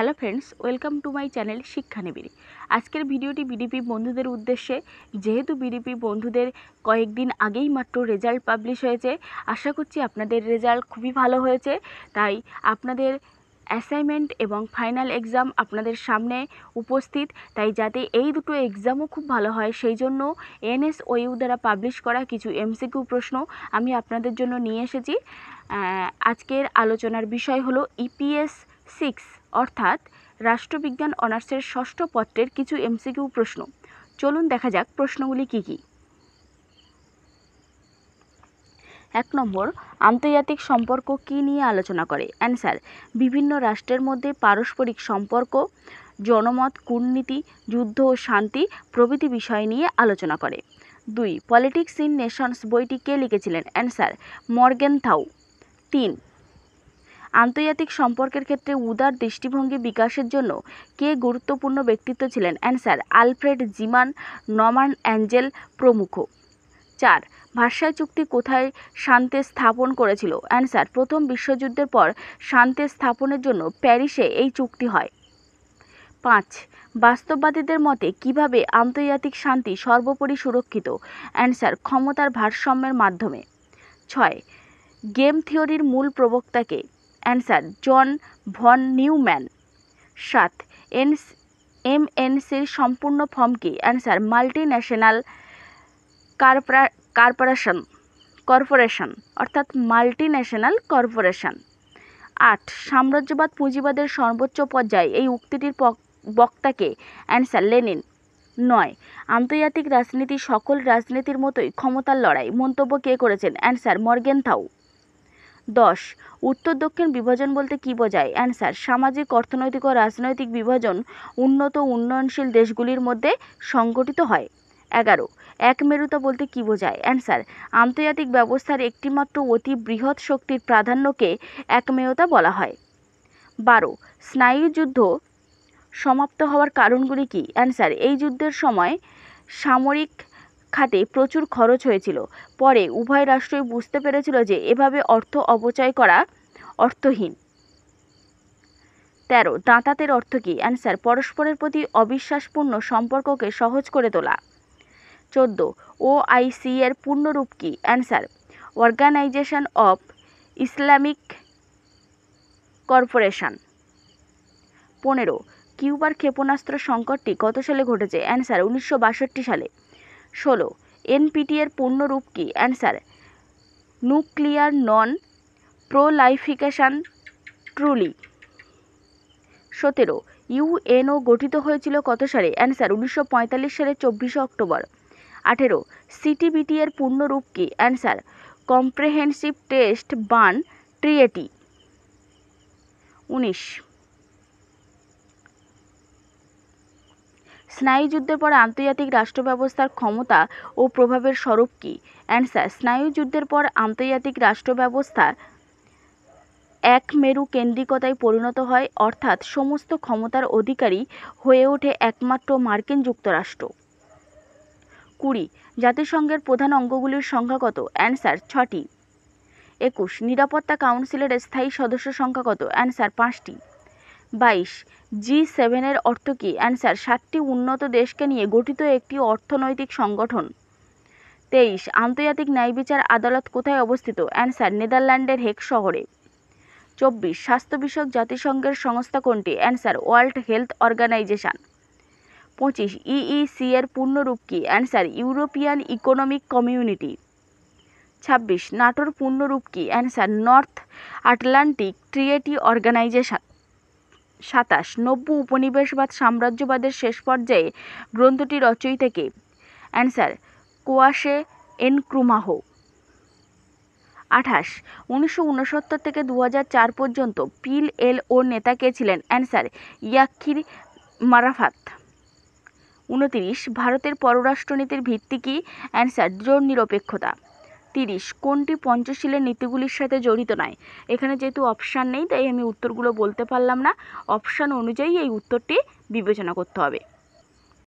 hello friends welcome to my channel শিক্ষা নিবিড়ি আজকের ভিডিওটি বিডিপি বন্ধুদের উদ্দেশ্যে যেহেতু বিডিপি বন্ধুদের কয়েকদিন আগেই মাত্র রেজাল্ট পাবলিশ হয়েছে আশা করছি আপনাদের রেজাল্ট খুবই ভালো হয়েছে তাই আপনাদের অ্যাসাইনমেন্ট এবং ফাইনাল এক্সাম আপনাদের সামনে উপস্থিত তাই যাতে এই দুটো এক্সামও খুব ভালো হয় সেই জন্য এনএসওইউ দ্বারা পাবলিশ করা কিছু এমসিকিউ প্রশ্ন আমি আপনাদের জন্য নিয়ে এসেছি আজকের আলোচনার বিষয় হলো ইপিএস e সিক্স অর্থাৎ রাষ্ট্রবিজ্ঞান অনার্সের ষষ্ঠ পত্রের কিছু এমসিকিউ প্রশ্ন চলুন দেখা যাক প্রশ্নগুলি কি কি এক নম্বর আন্তর্জাতিক সম্পর্ক কি নিয়ে আলোচনা করে অ্যান্সার বিভিন্ন রাষ্ট্রের মধ্যে পারস্পরিক সম্পর্ক জনমত কূটনীতি যুদ্ধ ও শান্তি প্রভৃতি বিষয় নিয়ে আলোচনা করে দুই পলিটিক্স ইন নেশনস বইটি কে লিখেছিলেন অ্যান্সার মর্গেন থাউ তিন আন্তর্জাতিক সম্পর্কের ক্ষেত্রে উদার দৃষ্টিভঙ্গি বিকাশের জন্য কে গুরুত্বপূর্ণ ব্যক্তিত্ব ছিলেন অ্যান্সার আলফ্রেড জিমান নমান অ্যাঞ্জেল প্রমুখ চার ভাষায় চুক্তি কোথায় শান্তি স্থাপন করেছিল অ্যান্সার প্রথম বিশ্বযুদ্ধের পর শান্তি স্থাপনের জন্য প্যারিসে এই চুক্তি হয় পাঁচ বাস্তববাদীদের মতে কিভাবে আন্তর্জাতিক শান্তি সর্বোপরি সুরক্ষিত অ্যান্সার ক্ষমতার ভারসাম্যের মাধ্যমে ছয় গেম থিওরির মূল প্রবক্তাকে অ্যান্সার জন ভন নিউম্যান সাত এনস এম এনসির সম্পূর্ণ ফর্ম কি answer multinational corporation corporation অর্থাৎ মাল্টি ন্যাশনাল কর্পোরেশন আট সাম্রাজ্যবাদ পুঁজিবাদের সর্বোচ্চ পর্যায়ে এই উক্তিটির বক্তাকে অ্যান্সার লেনিন নয় আন্তর্জাতিক রাজনীতি সকল রাজনীতির মতোই ক্ষমতার লড়াই মন্তব্য কে করেছেন অ্যান্সার মর্গেন থাউ দশ উত্তর দক্ষিণ বিভাজন বলতে কি বোঝায় অ্যান্সার সামাজিক অর্থনৈতিক ও রাজনৈতিক বিভাজন উন্নত উন্নয়নশীল দেশগুলির মধ্যে সংগঠিত হয় এগারো এক বলতে কি বোঝায় অ্যান্সার আন্তর্জাতিক ব্যবস্থার একটিমাত্র অতি বৃহৎ শক্তির প্রাধান্যকে একমেয়তা বলা হয় বারো স্নায়ুযুদ্ধ সমাপ্ত হওয়ার কারণগুলি কি অ্যান্সার এই যুদ্ধের সময় সামরিক খাতে প্রচুর খরচ হয়েছিল পরে উভয় রাষ্ট্রই বুঝতে পেরেছিল যে এভাবে অর্থ অপচয় করা অর্থহীন তেরো দাঁতাতের অর্থ কী অ্যান্সার পরস্পরের প্রতি অবিশ্বাসপূর্ণ সম্পর্ককে সহজ করে তোলা চোদ্দ ওআইসি এর পূর্ণরূপ কী answer organisation of Islamic corporation পনেরো কিউবার ক্ষেপণাস্ত্র সংকটটি কত সালে ঘটেছে অ্যান্সার উনিশশো সালে ষোলো এনপিটি এর পূর্ণরূপ কী answer nuclear non proliferation treaty সতেরো ইউএনও গঠিত হয়েছিল কত সালে অ্যান্সার উনিশশো সালের চব্বিশে অক্টোবর আঠেরো সিটিবিটি এর রূপ কী answer comprehensive test ban treaty উনিশ স্নায়ুযুদ্ধের পর আন্তর্জাতিক রাষ্ট্র ব্যবস্থার ক্ষমতা ও প্রভাবের স্বরূপ কী অ্যান্সার স্নায়ুযুদ্ধের পর আন্তর্জাতিক রাষ্ট্র ব্যবস্থা এক মেরু কেন্দ্রিকতায় পরিণত হয় অর্থাৎ সমস্ত ক্ষমতার অধিকারী হয়ে ওঠে একমাত্র মার্কিন যুক্তরাষ্ট্র কুড়ি জাতিসংঘের প্রধান অঙ্গগুলির সংখ্যা কত অ্যান্সার ছটি একুশ নিরাপত্তা কাউন্সিলের স্থায়ী সদস্য সংখ্যা কত অ্যান্সার পাঁচটি বাইশ জি সেভেনের অর্থ কী অ্যান্সার সাতটি উন্নত দেশকে নিয়ে গঠিত একটি অর্থনৈতিক সংগঠন তেইশ আন্তর্জাতিক ন্যায় বিচার আদালত কোথায় অবস্থিত অ্যান্সার নেদারল্যান্ডের হেক শহরে চব্বিশ স্বাস্থ্য বিষয়ক জাতিসংঘের সংস্থা কোনটি অ্যান্সার ওয়ার্ল্ড হেলথ অর্গানাইজেশান পঁচিশ ইইসি এর পূর্ণরূপ কী অ্যান্সার ইউরোপিয়ান ইকোনমিক কমিউনিটি ছাব্বিশ নাটোর পূর্ণরূপ কী answer North Atlantic Treaty Organisation সাতাশ নব্য উপনিবেশবাদ সাম্রাজ্যবাদের শেষ পর্যায়ে গ্রন্থটি রচয়িতা কে অ্যান্সার কোয়াশে ক্রুমাহ আঠাশ উনিশশো উনসত্তর থেকে দু চার পর্যন্ত পিল এল ও নেতা কে ছিলেন অ্যান্সার ইয়াক্ষির মারাফাত উনতিরিশ ভারতের পররাষ্ট্রনীতির ভিত্তি কি অ্যান্সার জোর নিরপেক্ষতা তিরিশ কোনটি পঞ্চশীলের নীতিগুলির সাথে জড়িত নয় এখানে যেহেতু অপশান নেই তাই আমি উত্তরগুলো বলতে পারলাম না অপশান অনুযায়ী এই উত্তরটি বিবেচনা করতে হবে